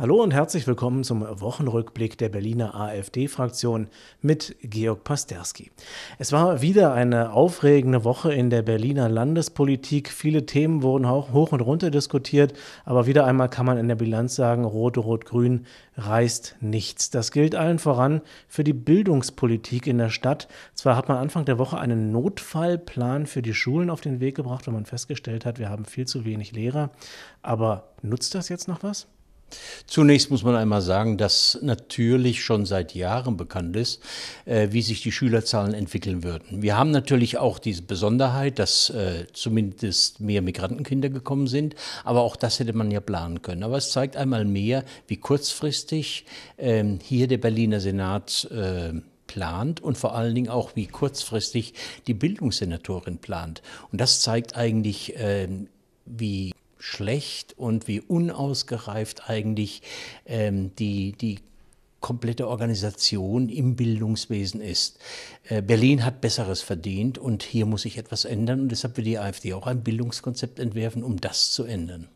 Hallo und herzlich willkommen zum Wochenrückblick der Berliner AfD-Fraktion mit Georg Pasterski. Es war wieder eine aufregende Woche in der Berliner Landespolitik. Viele Themen wurden auch hoch und runter diskutiert, aber wieder einmal kann man in der Bilanz sagen, Rot-Rot-Grün reißt nichts. Das gilt allen voran für die Bildungspolitik in der Stadt. Zwar hat man Anfang der Woche einen Notfallplan für die Schulen auf den Weg gebracht, weil man festgestellt hat, wir haben viel zu wenig Lehrer. Aber nutzt das jetzt noch was? Zunächst muss man einmal sagen, dass natürlich schon seit Jahren bekannt ist, äh, wie sich die Schülerzahlen entwickeln würden. Wir haben natürlich auch diese Besonderheit, dass äh, zumindest mehr Migrantenkinder gekommen sind, aber auch das hätte man ja planen können. Aber es zeigt einmal mehr, wie kurzfristig ähm, hier der Berliner Senat äh, plant und vor allen Dingen auch, wie kurzfristig die Bildungssenatorin plant. Und das zeigt eigentlich, ähm, wie schlecht und wie unausgereift eigentlich ähm, die, die komplette Organisation im Bildungswesen ist. Äh, Berlin hat Besseres verdient und hier muss sich etwas ändern und deshalb will die AfD auch ein Bildungskonzept entwerfen, um das zu ändern.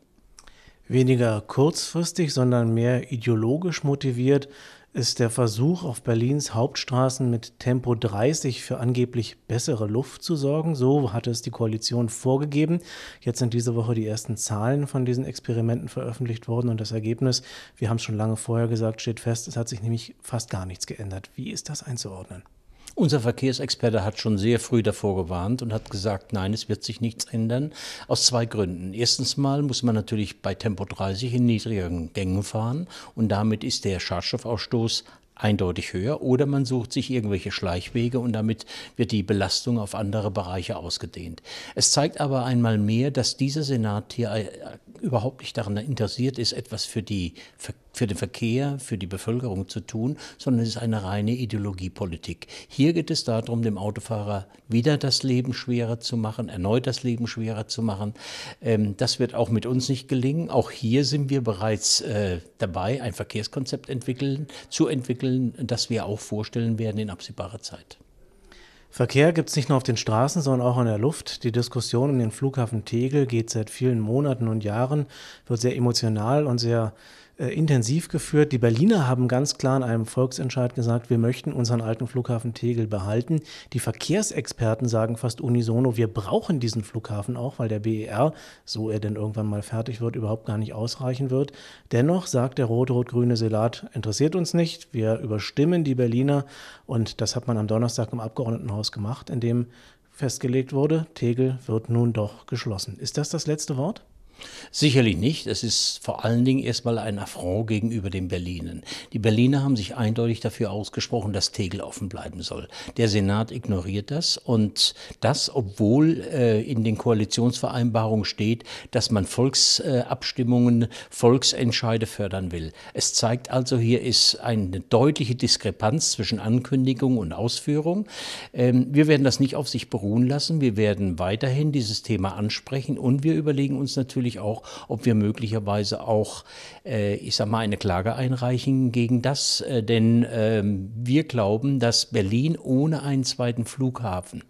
Weniger kurzfristig, sondern mehr ideologisch motiviert ist der Versuch, auf Berlins Hauptstraßen mit Tempo 30 für angeblich bessere Luft zu sorgen. So hatte es die Koalition vorgegeben. Jetzt sind diese Woche die ersten Zahlen von diesen Experimenten veröffentlicht worden und das Ergebnis, wir haben es schon lange vorher gesagt, steht fest. Es hat sich nämlich fast gar nichts geändert. Wie ist das einzuordnen? Unser Verkehrsexperte hat schon sehr früh davor gewarnt und hat gesagt, nein, es wird sich nichts ändern. Aus zwei Gründen. Erstens mal muss man natürlich bei Tempo 30 in niedrigeren Gängen fahren und damit ist der Schadstoffausstoß eindeutig höher oder man sucht sich irgendwelche Schleichwege und damit wird die Belastung auf andere Bereiche ausgedehnt. Es zeigt aber einmal mehr, dass dieser Senat hier äh, überhaupt nicht daran interessiert ist, etwas für die Verkehrs für den Verkehr, für die Bevölkerung zu tun, sondern es ist eine reine Ideologiepolitik. Hier geht es darum, dem Autofahrer wieder das Leben schwerer zu machen, erneut das Leben schwerer zu machen. Ähm, das wird auch mit uns nicht gelingen. Auch hier sind wir bereits äh, dabei, ein Verkehrskonzept entwickeln, zu entwickeln, das wir auch vorstellen werden in absehbarer Zeit. Verkehr gibt es nicht nur auf den Straßen, sondern auch in der Luft. Die Diskussion um den Flughafen Tegel geht seit vielen Monaten und Jahren, wird sehr emotional und sehr äh, intensiv geführt. Die Berliner haben ganz klar in einem Volksentscheid gesagt, wir möchten unseren alten Flughafen Tegel behalten. Die Verkehrsexperten sagen fast unisono, wir brauchen diesen Flughafen auch, weil der BER, so er denn irgendwann mal fertig wird, überhaupt gar nicht ausreichen wird. Dennoch sagt der rot-rot-grüne Senat, interessiert uns nicht, wir überstimmen die Berliner und das hat man am Donnerstag im Abgeordnetenhaus gemacht, in dem festgelegt wurde, Tegel wird nun doch geschlossen. Ist das das letzte Wort? Sicherlich nicht. Es ist vor allen Dingen erstmal ein Affront gegenüber den Berlinern. Die Berliner haben sich eindeutig dafür ausgesprochen, dass Tegel offen bleiben soll. Der Senat ignoriert das und das, obwohl äh, in den Koalitionsvereinbarungen steht, dass man Volksabstimmungen, Volksentscheide fördern will. Es zeigt also, hier ist eine deutliche Diskrepanz zwischen Ankündigung und Ausführung. Ähm, wir werden das nicht auf sich beruhen lassen. Wir werden weiterhin dieses Thema ansprechen und wir überlegen uns natürlich, natürlich auch, ob wir möglicherweise auch, äh, ich sag mal, eine Klage einreichen gegen das. Äh, denn ähm, wir glauben, dass Berlin ohne einen zweiten Flughafen,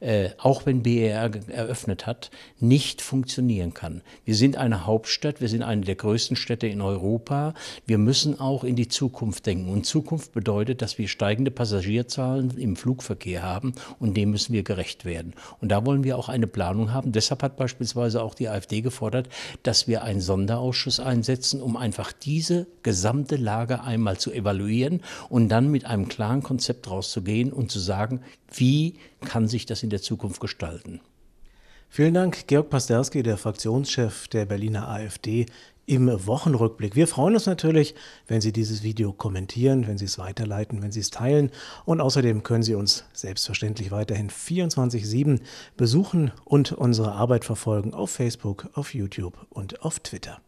äh, auch wenn BER eröffnet hat, nicht funktionieren kann. Wir sind eine Hauptstadt, wir sind eine der größten Städte in Europa. Wir müssen auch in die Zukunft denken. Und Zukunft bedeutet, dass wir steigende Passagierzahlen im Flugverkehr haben und dem müssen wir gerecht werden. Und da wollen wir auch eine Planung haben. Deshalb hat beispielsweise auch die AfD gefordert, beantragt, dass wir einen Sonderausschuss einsetzen, um einfach diese gesamte Lage einmal zu evaluieren und dann mit einem klaren Konzept rauszugehen und zu sagen, wie kann sich das in der Zukunft gestalten. Vielen Dank, Georg Pasterski, der Fraktionschef der Berliner AfD, im Wochenrückblick. Wir freuen uns natürlich, wenn Sie dieses Video kommentieren, wenn Sie es weiterleiten, wenn Sie es teilen. Und außerdem können Sie uns selbstverständlich weiterhin 24-7 besuchen und unsere Arbeit verfolgen auf Facebook, auf YouTube und auf Twitter.